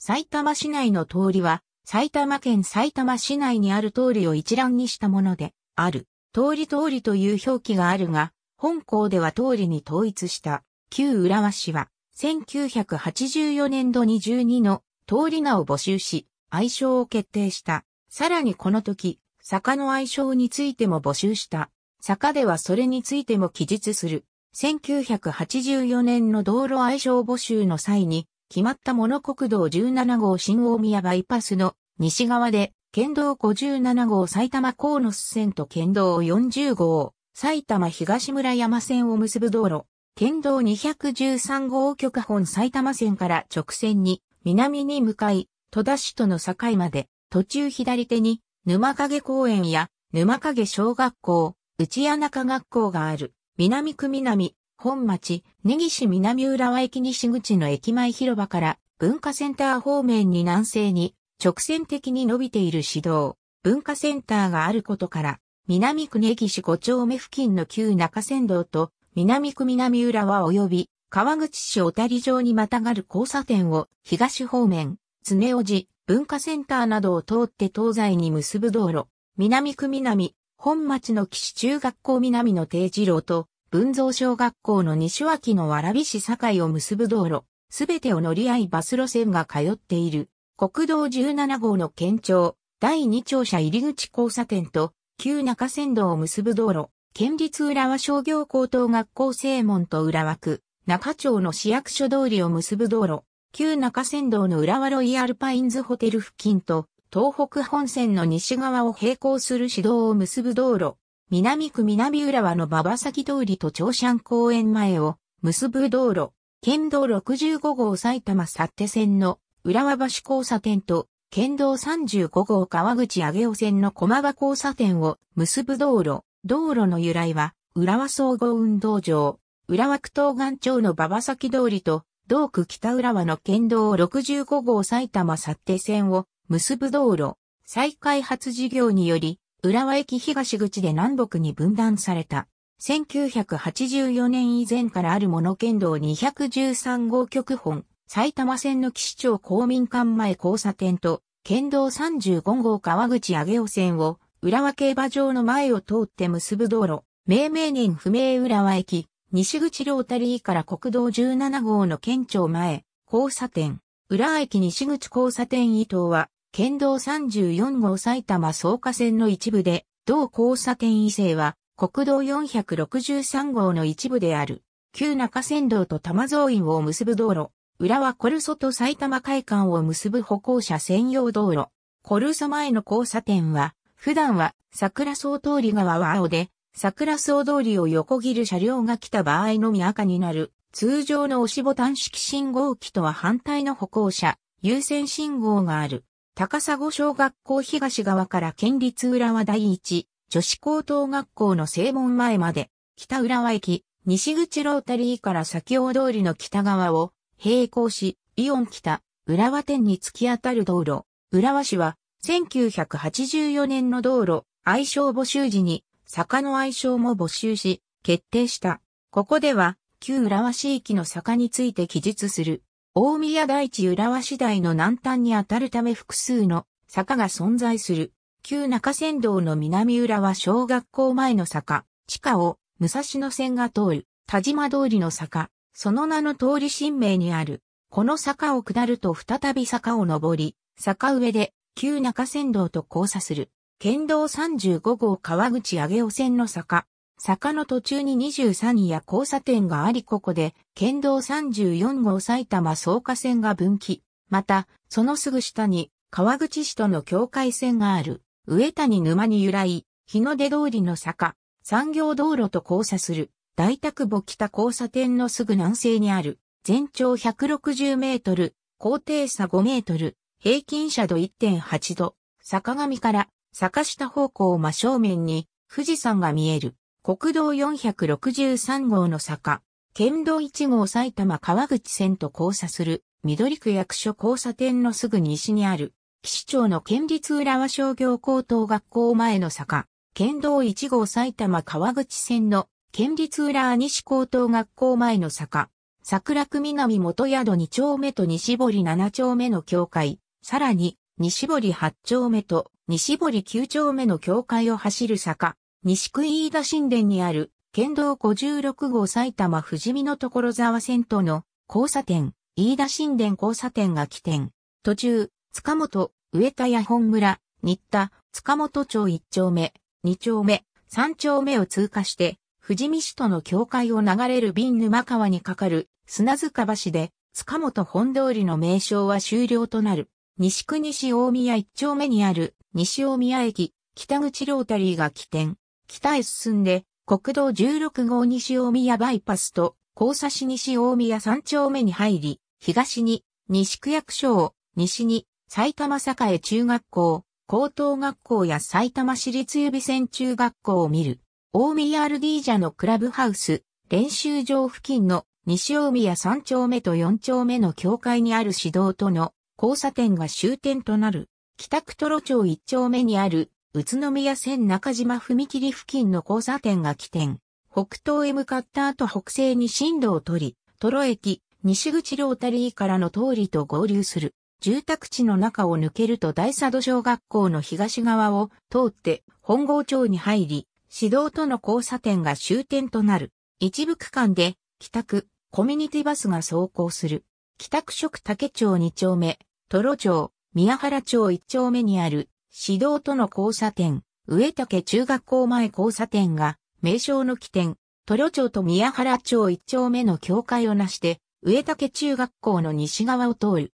埼玉市内の通りは、埼玉県埼玉市内にある通りを一覧にしたもので、ある、通り通りという表記があるが、本校では通りに統一した、旧浦和市は、1984年度に12の通り名を募集し、愛称を決定した。さらにこの時、坂の愛称についても募集した。坂ではそれについても記述する。1984年の道路愛称募集の際に、決まったモノ国道17号新大宮バイパスの西側で、県道57号埼玉野巣線と県道40号埼玉東村山線を結ぶ道路、県道213号局本埼玉線から直線に南に向かい、戸田市との境まで、途中左手に沼影公園や沼影小学校、内谷中学校がある、南区南、本町、根岸南浦和駅西口の駅前広場から文化センター方面に南西に直線的に伸びている市道、文化センターがあることから、南区根岸五丁目付近の旧中山道と南区南浦和及び川口市小谷町にまたがる交差点を東方面、常尾寺、文化センターなどを通って東西に結ぶ道路、南区南、本町の岸中学校南の定時路と、文蔵小学校の西脇の蕨市境を結ぶ道路、すべてを乗り合いバス路線が通っている、国道17号の県庁、第2庁舎入口交差点と、旧中山道を結ぶ道路、県立浦和商業高等学校正門と浦和区、中町の市役所通りを結ぶ道路、旧中山道の浦和ロイヤルパインズホテル付近と、東北本線の西側を並行する市道を結ぶ道路、南区南浦和の馬場崎通りと長山公園前を結ぶ道路、県道65号埼玉幸手線の浦和橋交差点と県道35号川口上尾線の駒場交差点を結ぶ道路、道路の由来は浦和総合運動場、浦和区東岸町の馬場崎通りと同区北浦和の県道65号埼玉幸手線を結ぶ道路、再開発事業により浦和駅東口で南北に分断された。1984年以前からあるもの県道213号局本、埼玉線の岸町公民館前交差点と、県道35号川口上尾線を、浦和競馬場の前を通って結ぶ道路、命名年不明浦和駅、西口ロータリーから国道17号の県庁前、交差点、浦和駅西口交差点伊東は、県道34号埼玉草加線の一部で、同交差点異性は、国道463号の一部である、旧中山道と玉造院を結ぶ道路、裏はコルソと埼玉会館を結ぶ歩行者専用道路。コルソ前の交差点は、普段は桜草通り側は青で、桜草通りを横切る車両が来た場合のみ赤になる、通常の押しボタン式信号機とは反対の歩行者、優先信号がある。高砂小学校東側から県立浦和第一女子高等学校の正門前まで、北浦和駅、西口ロータリーから先大通りの北側を並行し、イオン北、浦和店に突き当たる道路。浦和市は、1984年の道路、愛称募集時に、坂の愛称も募集し、決定した。ここでは、旧浦和市域の坂について記述する。大宮台地浦和市台の南端にあたるため複数の坂が存在する。旧中山道の南浦和小学校前の坂、地下を武蔵野線が通る田島通りの坂、その名の通り神明にある。この坂を下ると再び坂を上り、坂上で旧中山道と交差する。県道35号川口上尾線の坂、坂の途中に23や交差点がありここで、県道34号埼玉草加線が分岐。また、そのすぐ下に、川口市との境界線がある、上谷沼に由来、日の出通りの坂、産業道路と交差する、大田区北交差点のすぐ南西にある、全長160メートル、高低差5メートル、平均斜度1.8度、坂上から坂下方向真正面に富士山が見える。国道463号の坂、県道1号埼玉川口線と交差する緑区役所交差点のすぐ西にある、岸町の県立浦和商業高等学校前の坂、県道1号埼玉川口線の県立浦和西高等学校前の坂、桜区南元宿2丁目と西堀7丁目の境界、さらに西堀8丁目と西堀9丁目の境界を走る坂、西区飯田神殿にある、県道56号埼玉富士見の所沢線との交差点、飯田神殿交差点が起点。途中、塚本、上田や本村、新田、塚本町1丁目、2丁目、3丁目を通過して、富士見市との境界を流れる瓶沼川に架かる砂塚橋で、塚本本通りの名称は終了となる。西区西大宮1丁目にある西大宮駅、北口ロータリーが起点。北へ進んで、国道16号西大宮バイパスと、交差し西大宮3丁目に入り、東に、西区役所を、西に、埼玉栄中学校、高等学校や埼玉市立指線中学校を見る。大宮アルディージャのクラブハウス、練習場付近の西大宮3丁目と4丁目の境界にある指導との交差点が終点となる。北区トロ町1丁目にある宇都宮線中島踏切付近の交差点が起点。北東へ向かった後北西に進路を取り、トロ駅、西口ロータリーからの通りと合流する。住宅地の中を抜けると大佐渡小学校の東側を通って本郷町に入り、市道との交差点が終点となる。一部区間で帰宅、コミュニティバスが走行する。帰宅職竹町2丁目、トロ町、宮原町1丁目にある指導との交差点、上竹中学校前交差点が、名称の起点、都ロ町と宮原町一丁目の境界をなして、上竹中学校の西側を通る。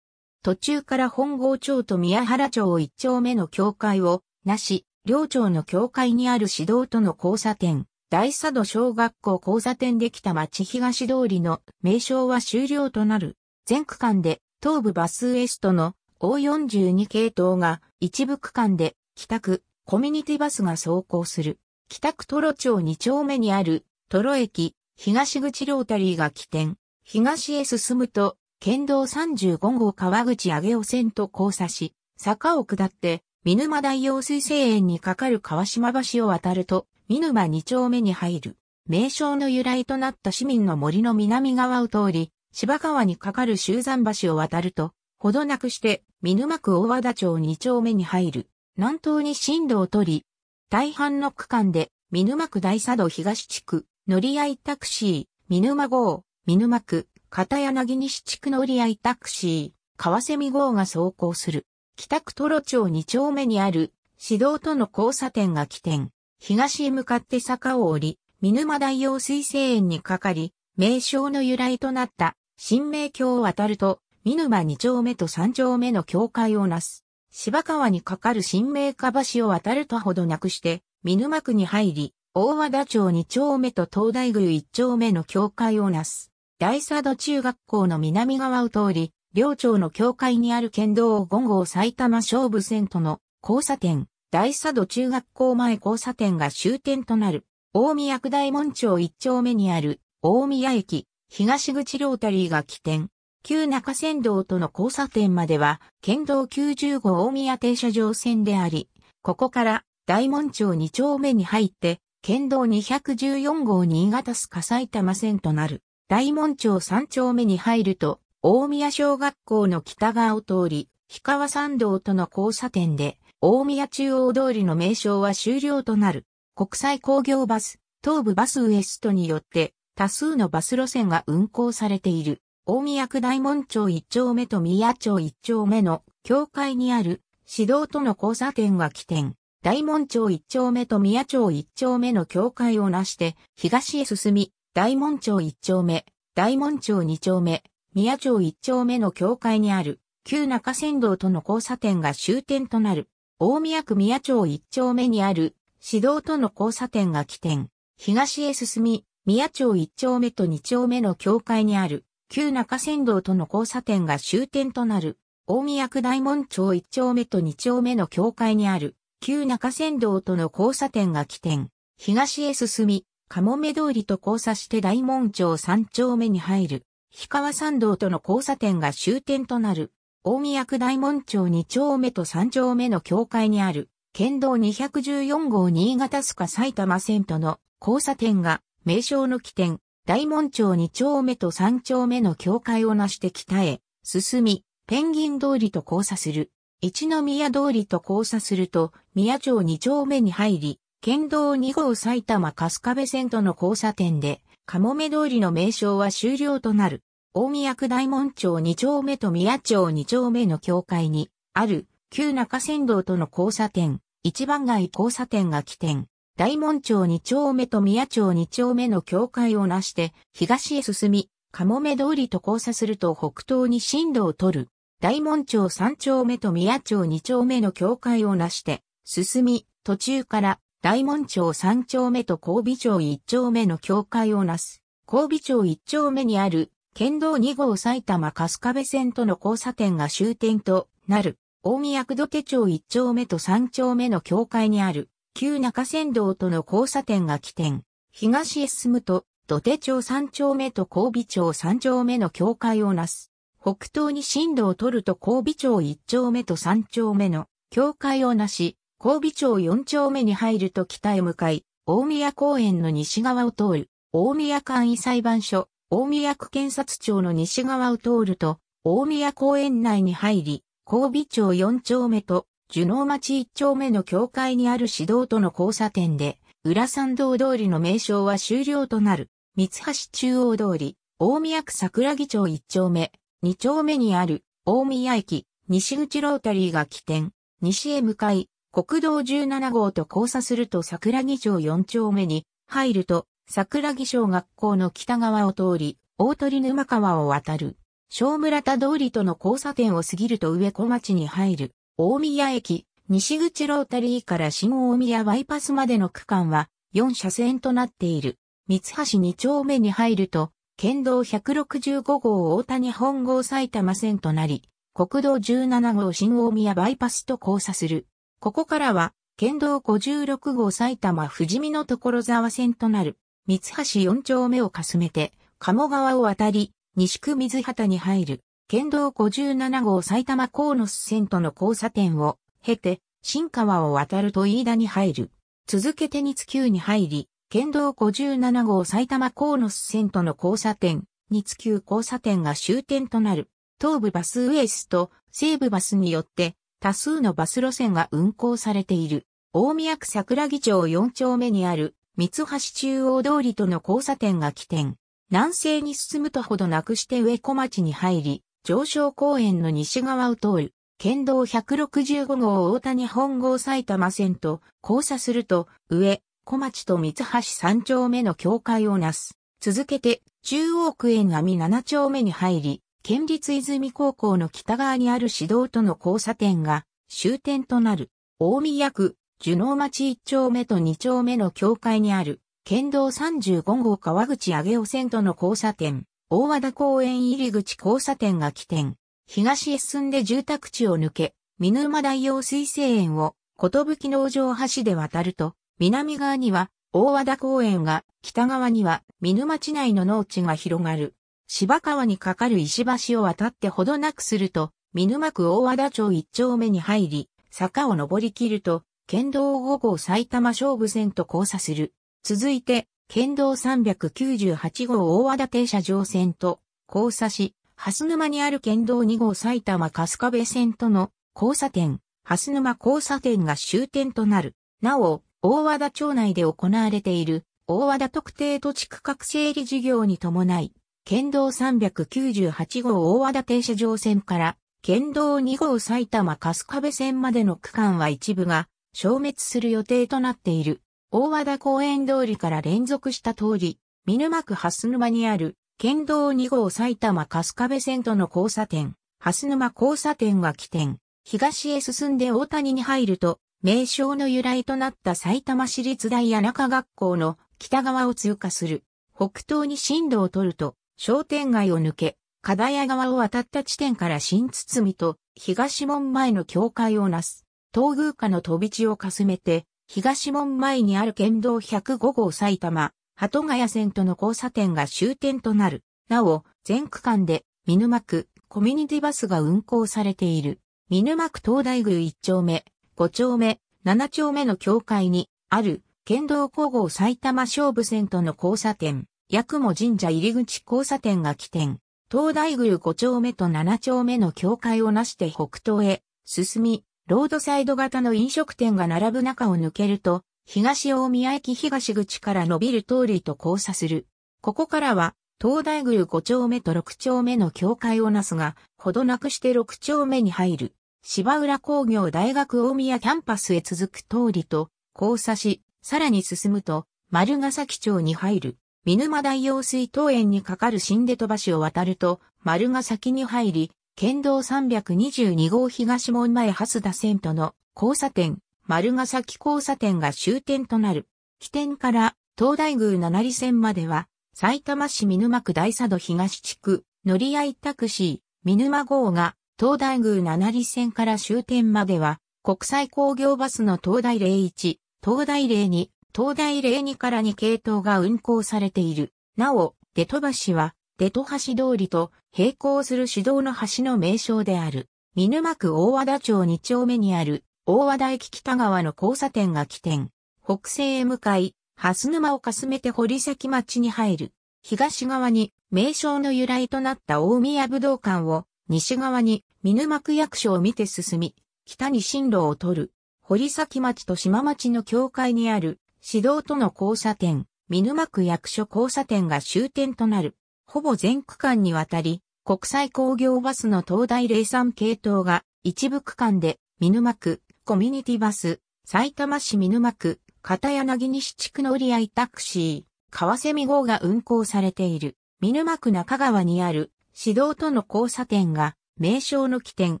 途中から本郷町と宮原町一丁目の境界を、なし、両町の境界にある指導との交差点、大佐渡小学校交差点できた町東通りの名称は終了となる。全区間で東部バスウエストの O42 系統が一部区間で北区コミュニティバスが走行する。北区トロ町2丁目にあるトロ駅東口ロータリーが起点。東へ進むと県道35号川口上尾線と交差し、坂を下って見沼大用水生園に架かる川島橋を渡ると見沼2丁目に入る。名称の由来となった市民の森の南側を通り、芝川に架かる集山橋を渡ると、ほどなくして、見沼区大和田町二丁目に入る。南東に進路を取り、大半の区間で、見沼区大佐渡東地区、乗り合いタクシー、見沼号、見沼区、片柳西地区乗り合いタクシー、川美号が走行する。北区トロ町二丁目にある、市道との交差点が起点。東へ向かって坂を降り、見沼大洋水生園にかかり、名称の由来となった、新名橋を渡ると、見沼二丁目と三丁目の境界をなす。芝川に架かる新名下橋を渡るとほどなくして、見沼区に入り、大和田町二丁目と東大宮一丁目の境界をなす。大佐戸中学校の南側を通り、両町の境界にある県道5号埼玉勝負線との交差点、大佐戸中学校前交差点が終点となる、大宮区大門町一丁目にある、大宮駅、東口ロータリーが起点。旧中山道との交差点までは、県道90号大宮停車場線であり、ここから大門町2丁目に入って、県道214号新潟須賀埼玉線となる。大門町3丁目に入ると、大宮小学校の北側を通り、氷川山道との交差点で、大宮中央通りの名称は終了となる。国際工業バス、東部バスウエストによって、多数のバス路線が運行されている。大宮区大門町一丁目と宮町一丁目の境界にある市道との交差点が起点。大門町一丁目と宮町一丁目の境界をなして東へ進み、大門町一丁目、大門町二丁目、宮町一丁目の境界にある旧中山道との交差点が終点となる。大宮区宮町一丁目にある市道との交差点が起点。東へ進み、宮町一丁目と二丁目の境界にある旧中山道との交差点が終点となる、大宮区大門町1丁目と2丁目の境界にある、旧中山道との交差点が起点、東へ進み、かもめ通りと交差して大門町3丁目に入る、氷川山道との交差点が終点となる、大宮区大門町2丁目と3丁目の境界にある、県道214号新潟須賀埼玉線との交差点が、名称の起点、大門町2丁目と3丁目の境界をなして北へ、進み、ペンギン通りと交差する。一宮通りと交差すると、宮町2丁目に入り、県道2号埼玉春日部線との交差点で、かもめ通りの名称は終了となる。大宮区大門町2丁目と宮町2丁目の境界に、ある、旧中山道との交差点、一番街交差点が起点。大門町二丁目と宮町二丁目の境界をなして、東へ進み、かもめ通りと交差すると北東に進路を取る。大門町三丁目と宮町二丁目の境界をなして、進み、途中から大門町三丁目と神戸町一丁目の境界をなす。神戸町一丁目にある、県道2号埼玉春日部線との交差点が終点となる。大宮区土手町一丁目と三丁目の境界にある。旧中山道との交差点が起点。東へ進むと、土手町三丁目と神尾町三丁目の境界をなす。北東に進路を取ると神尾町一丁目と三丁目の境界をなし、神尾町四丁目に入ると北へ向かい、大宮公園の西側を通る、大宮簡易裁判所、大宮区検察庁の西側を通ると、大宮公園内に入り、神尾町四丁目と寿能町一丁目の教会にある市道との交差点で、浦山道通りの名称は終了となる、三橋中央通り、大宮区桜木町一丁目、二丁目にある、大宮駅、西口ロータリーが起点、西へ向かい、国道17号と交差すると桜木町四丁目に入ると、桜木小学校の北側を通り、大鳥沼川を渡る。小村田通りとの交差点を過ぎると上小町に入る。大宮駅、西口ロータリーから新大宮バイパスまでの区間は4車線となっている。三橋2丁目に入ると、県道165号大谷本郷埼玉線となり、国道17号新大宮バイパスと交差する。ここからは、県道56号埼玉富士見の所沢線となる。三橋4丁目をかすめて、鴨川を渡り、西区水畑に入る。県道57号埼玉鴻巣線との交差点を経て、新川を渡ると飯田に入る。続けて日急に入り、県道57号埼玉鴻巣線との交差点、日急交差点が終点となる。東部バスウエスと西部バスによって多数のバス路線が運行されている。大宮区桜木町4丁目にある三橋中央通りとの交差点が起点。南西に進むとほどなくして上小町に入り、上昇公園の西側を通る、県道165号大谷本郷埼玉線と交差すると、上、小町と三橋三丁目の境界をなす。続けて、中央区沿網七丁目に入り、県立泉高校の北側にある市道との交差点が終点となる、大宮区、樹能町一丁目と二丁目の境界にある、県道35号川口上尾線との交差点。大和田公園入口交差点が起点、東へ進んで住宅地を抜け、見沼大洋水生園を、ことぶき農場橋で渡ると、南側には大和田公園が、北側には見沼地内の農地が広がる。芝川に架かる石橋を渡ってほどなくすると、見沼区大和田町一丁目に入り、坂を登り切ると、県道5号埼玉勝負線と交差する。続いて、県道398号大和田停車場線と交差し、蓮沼にある県道2号埼玉春日部線との交差点、蓮沼交差点が終点となる。なお、大和田町内で行われている大和田特定土地区画整理事業に伴い、県道398号大和田停車場線から県道2号埼玉春日部線までの区間は一部が消滅する予定となっている。大和田公園通りから連続した通り、見沼区蓮沼にある、県道2号埼玉春日部線との交差点、蓮沼交差点は起点、東へ進んで大谷に入ると、名称の由来となった埼玉市立大谷中学校の北側を通過する。北東に進路を取ると、商店街を抜け、片谷川を渡った地点から新堤と東門前の境界をなす、東宮下の飛び地をかすめて、東門前にある県道105号埼玉、鳩ヶ谷線との交差点が終点となる。なお、全区間で、見沼区、コミュニティバスが運行されている。見沼区東大宮1丁目、5丁目、7丁目の境界に、ある、県道5号埼玉勝負線との交差点、八雲神社入口交差点が起点。東大宮5丁目と7丁目の境界をなして北東へ、進み、ロードサイド型の飲食店が並ぶ中を抜けると、東大宮駅東口から伸びる通りと交差する。ここからは、東大宮5丁目と6丁目の境界をなすが、ほどなくして6丁目に入る。芝浦工業大学大宮キャンパスへ続く通りと交差し、さらに進むと、丸ヶ崎町に入る。見沼大用水桃園にかかる新出戸橋を渡ると、丸ヶ崎に入り、県道322号東門前蓮田線との交差点、丸ヶ崎交差点が終点となる。起点から東大宮七里線までは、埼玉市見沼区大佐渡東地区、乗り合いタクシー、見沼号が、東大宮七里線から終点までは、国際工業バスの東大01、東大02、東大02から2系統が運行されている。なお、出戸橋は、出戸橋通りと並行する指道の橋の名称である、見沼区大和田町2丁目にある大和田駅北側の交差点が起点。北西へ向かい、蓮沼をかすめて堀崎町に入る。東側に名称の由来となった大宮武道館を、西側に見沼区役所を見て進み、北に進路を取る。堀崎町と島町の境界にある、市道との交差点、見沼区役所交差点が終点となる。ほぼ全区間にわたり、国際工業バスの東大03系統が一部区間で、見沼区、コミュニティバス、埼玉市見沼区、片柳西地区の売り合いタクシー、川美号が運行されている、見沼区中川にある、市道との交差点が、名称の起点、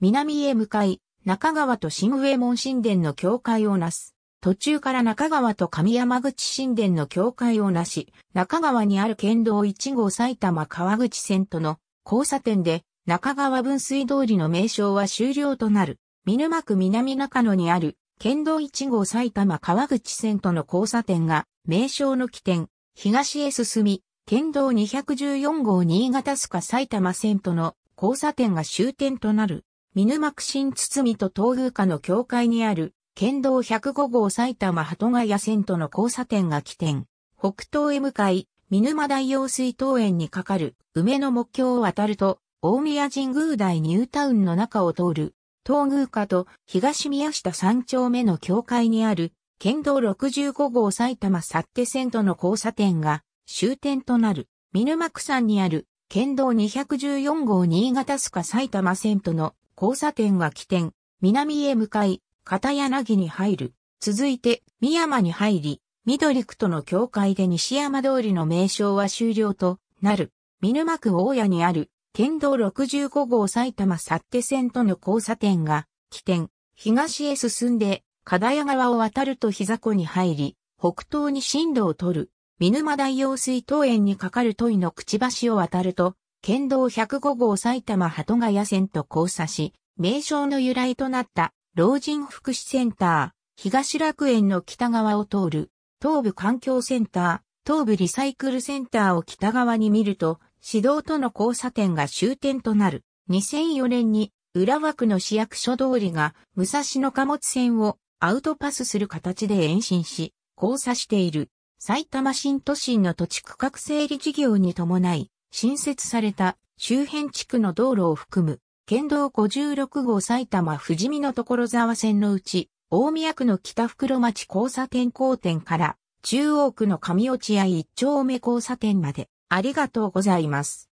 南へ向かい、中川と新上門神殿の境界をなす。途中から中川と上山口神殿の境界をなし、中川にある県道1号埼玉川口線との交差点で中川分水通りの名称は終了となる。見沼区南中野にある県道1号埼玉川口線との交差点が名称の起点、東へ進み、県道214号新潟須賀埼玉線との交差点が終点となる。見沼区新堤と東宮下の境界にある県道105号埼玉鳩ヶ谷線との交差点が起点。北東へ向かい、見沼大用水桃園にかかる梅の目標を渡ると、大宮神宮大ニュータウンの中を通る、東宮下と東宮下三丁目の境界にある、県道65号埼玉幸手線との交差点が終点となる、見沼区山にある、県道214号新潟須賀埼玉線との交差点が起点、南へ向かい、片柳に入る。続いて、三山に入り、緑区との境界で西山通りの名称は終了となる。見沼区大谷にある、県道65号埼玉幸手線との交差点が、起点、東へ進んで、片谷川を渡ると膝湖に入り、北東に進路を取る。見沼大用水桃園にかかる問いのくちばしを渡ると、県道105号埼玉鳩ヶ谷線と交差し、名称の由来となった老人福祉センター、東楽園の北側を通る、東部環境センター、東部リサイクルセンターを北側に見ると、市道との交差点が終点となる。2004年に、浦和区の市役所通りが、武蔵野貨物線をアウトパスする形で延伸し、交差している。埼玉新都心の土地区画整理事業に伴い、新設された周辺地区の道路を含む県道56号埼玉富士見の所沢線のうち、大宮区の北袋町交差点交点から、中央区の上落合一丁目交差点まで、ありがとうございます。